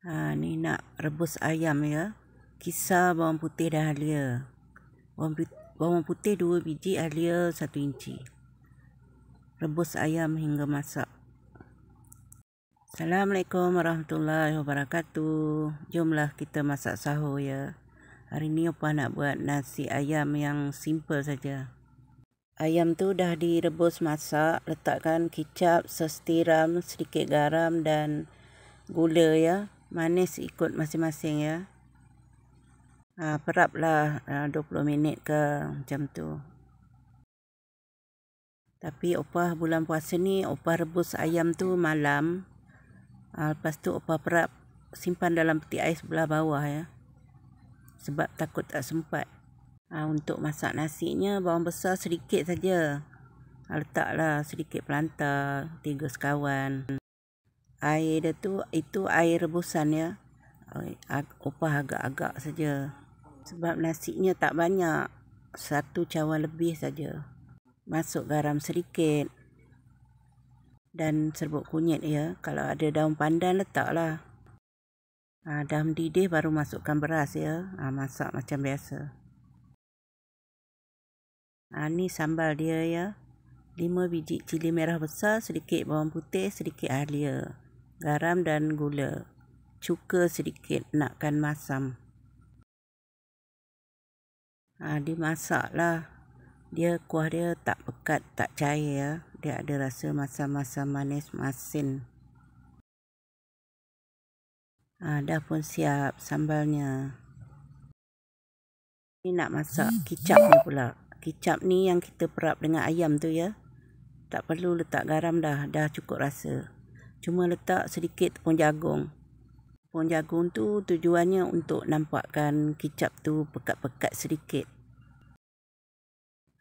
Ha, ni nak rebus ayam ya. Kisar bawang putih dan halia. Bawang putih, bawang putih 2 biji, halia satu inci. Rebus ayam hingga masak. Assalamualaikum warahmatullahi wabarakatuh. Jomlah kita masak sahur ya. Hari ni opa nak buat nasi ayam yang simple saja. Ayam tu dah direbus masak. Letakkan kicap, sestiram, sedikit garam dan gula ya manis ikut masing-masing ya. Ha, peraplah ha, ah, 20 minit ke macam tu. Tapi opah bulan puasa ni opah rebus ayam tu malam. Ha, lepas tu opah perap simpan dalam peti ais sebelah bawah ya. Sebab takut tak sempat. Ha, untuk masak nasinya bawang besar sedikit saja. Ha, letaklah sedikit pelanta tiga sekawan air dia tu itu air rebusan ya upah agak-agak saja sebab nasinya tak banyak satu cawan lebih saja masuk garam sedikit dan serbuk kunyit ya kalau ada daun pandan letaklah ha, dah mendidih baru masukkan beras ya ha, masak macam biasa ha, ni sambal dia ya 5 biji cili merah besar, sedikit bawang putih, sedikit halia garam dan gula. Cuka sedikit nakkan masam. Ha, dimasaklah. Dia kuah dia tak pekat, tak cair ya. Dia ada rasa masam-masam manis masin. Ha, dah pun siap sambalnya. Ni nak masak kicap ni pula. Kicap ni yang kita perap dengan ayam tu ya. Tak perlu letak garam dah. Dah cukup rasa cuma letak sedikit tepung jagung. Tepung jagung tu tujuannya untuk nampakkan kicap tu pekat-pekat sedikit.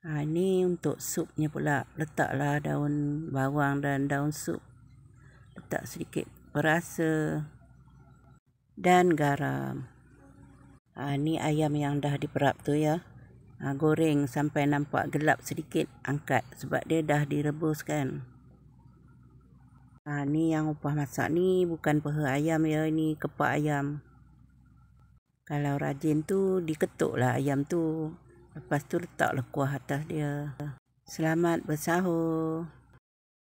Ha, ini untuk supnya pula. Letaklah daun bawang dan daun sup. Letak sedikit perasa dan garam. Ha, ini ayam yang dah diperap tu ya. Ha, goreng sampai nampak gelap sedikit angkat sebab dia dah direbus kan. Ha, ni yang upah masak ni bukan peha ayam ya. ini kepak ayam. Kalau rajin tu, diketuk lah ayam tu. Lepas tu letak lekuah lah atas dia. Selamat bersahur.